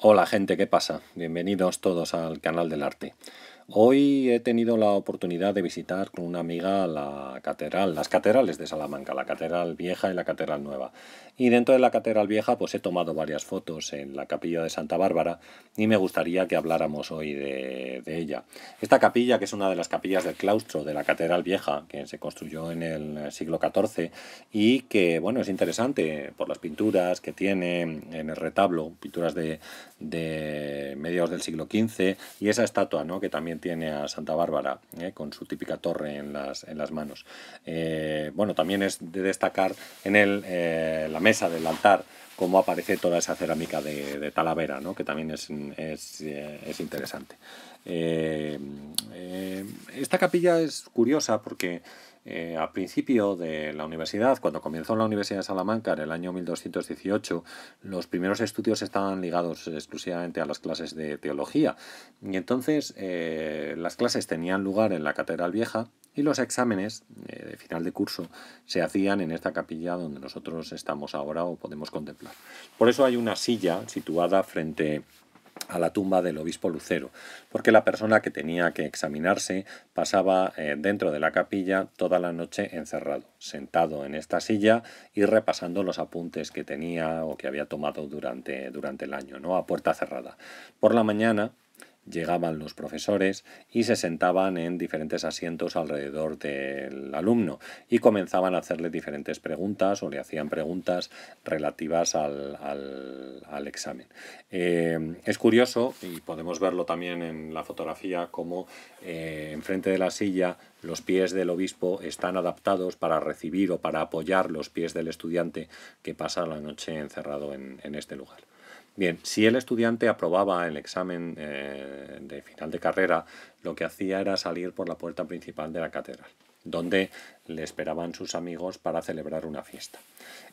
Hola gente, ¿qué pasa? Bienvenidos todos al canal del arte. Hoy he tenido la oportunidad de visitar con una amiga la catedral, las catedrales de Salamanca, la catedral vieja y la catedral nueva. Y dentro de la catedral vieja pues he tomado varias fotos en la capilla de Santa Bárbara y me gustaría que habláramos hoy de, ella. Esta capilla, que es una de las capillas del claustro de la catedral vieja, que se construyó en el siglo XIV y que bueno es interesante por las pinturas que tiene en el retablo, pinturas de, de mediados del siglo XV y esa estatua ¿no? que también tiene a Santa Bárbara ¿eh? con su típica torre en las, manos. Eh, bueno, también es de destacar en el, eh, la mesa del altar como aparece toda esa cerámica de, Talavera, que también es, es interesante. esta capilla es curiosa porque eh, Al principio de la universidad, cuando comenzó la Universidad de Salamanca en el año 1218, los primeros estudios estaban ligados exclusivamente a las clases de teología. Y entonces eh, las clases tenían lugar en la Catedral Vieja y los exámenes eh, de final de curso se hacían en esta capilla donde nosotros estamos ahora o podemos contemplar. Por eso hay una silla situada frente a la tumba del obispo Lucero, porque la persona que tenía que examinarse pasaba eh, dentro de la capilla toda la noche encerrado, sentado en esta silla y repasando los apuntes que tenía o que había tomado durante, durante el año, ¿no? a puerta cerrada. Por la mañana Llegaban los profesores y se sentaban en diferentes asientos alrededor del alumno y comenzaban a hacerle diferentes preguntas o le hacían preguntas relativas al, examen. Eh, es curioso, y podemos verlo también en la fotografía, como eh, enfrente de la silla los pies del obispo están adaptados para recibir o para apoyar los pies del estudiante que pasa la noche encerrado en este lugar. Bien, si el estudiante aprobaba el examen eh, de final de carrera, lo que hacía era salir por la puerta principal de la catedral, donde le esperaban sus amigos para celebrar una fiesta.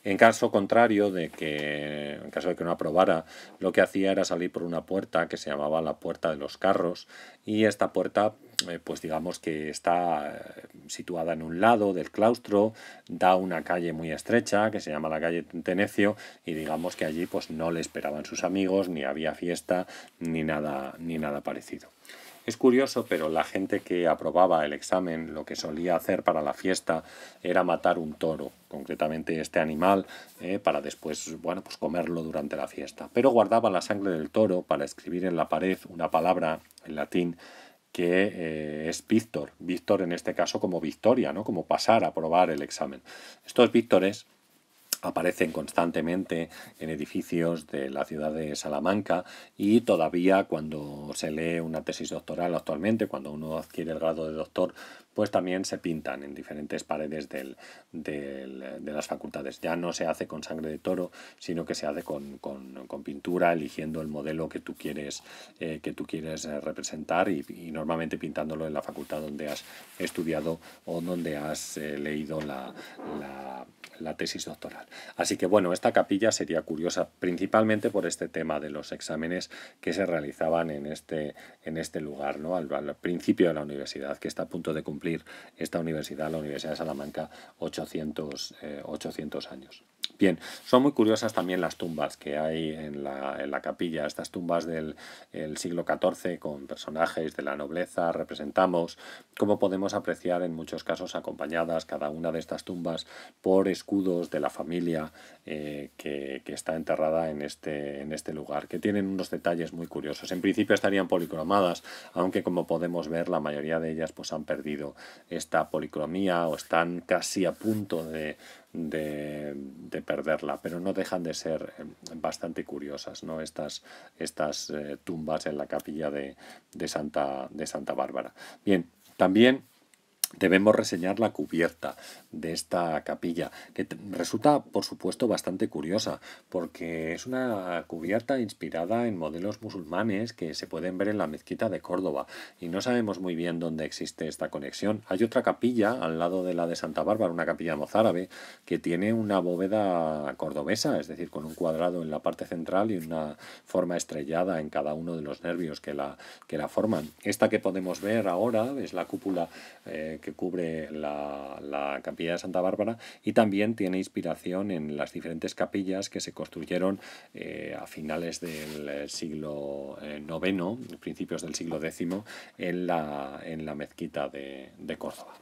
En caso contrario de que, en caso de que no aprobara, lo que hacía era salir por una puerta que se llamaba la puerta de los carros y esta puerta eh, pues digamos que está eh, situada en un lado del claustro, da una calle muy estrecha que se llama la calle Tenecio y digamos que allí pues no le esperaban sus amigos, ni había fiesta, ni nada, ni nada parecido. Es curioso, pero la gente que aprobaba el examen lo que solía hacer para la fiesta era matar un toro, concretamente este animal, eh, para después bueno, pues comerlo durante la fiesta. Pero guardaba la sangre del toro para escribir en la pared una palabra en latín que eh, es Víctor. Víctor en este caso como victoria, ¿no? como pasar a probar el examen. Estos víctores aparecen constantemente en edificios de la ciudad de Salamanca y todavía cuando se lee una tesis doctoral actualmente, cuando uno adquiere el grado de doctor, pues también se pintan en diferentes paredes de las facultades. Ya no se hace con sangre de toro, sino que se hace con, pintura, eligiendo el modelo que tú quieres, eh, que tú quieres eh, representar y, normalmente pintándolo en la facultad donde has estudiado o donde has eh, leído la la tesis doctoral. Así que bueno, esta capilla sería curiosa principalmente por este tema de los exámenes que se realizaban en este, en este lugar, ¿no? al, principio de la universidad, que está a punto de cumplir esta universidad, la Universidad de Salamanca, 800, 800 eh, años. Bien, son muy curiosas también las tumbas que hay en la, capilla, estas tumbas del siglo XIV con personajes de la nobleza, representamos cómo podemos apreciar en muchos casos acompañadas cada una de estas tumbas por escudos de la familia eh, que, que, está enterrada en este, en este lugar, que tienen unos detalles muy curiosos. En principio estarían policromadas, aunque como podemos ver la mayoría de ellas pues, han perdido esta policromía o están casi a punto de de, perderla, pero no dejan de ser eh, bastante curiosas ¿no? estas, estas eh, tumbas en la capilla de, Santa, de Santa Bárbara. Bien, también Debemos reseñar la cubierta de esta capilla, que resulta, por supuesto, bastante curiosa, porque es una cubierta inspirada en modelos musulmanes que se pueden ver en la mezquita de Córdoba, y no sabemos muy bien dónde existe esta conexión. Hay otra capilla al lado de la de Santa Bárbara, una capilla mozárabe, que tiene una bóveda cordobesa, es decir, con un cuadrado en la parte central y una forma estrellada en cada uno de los nervios que la, que la forman. Esta que podemos ver ahora es la cúpula. Eh, que cubre la, capilla de Santa Bárbara y también tiene inspiración en las diferentes capillas que se construyeron eh, a finales del eh, siglo IX, eh, principios del siglo X, en la, mezquita de Córdoba.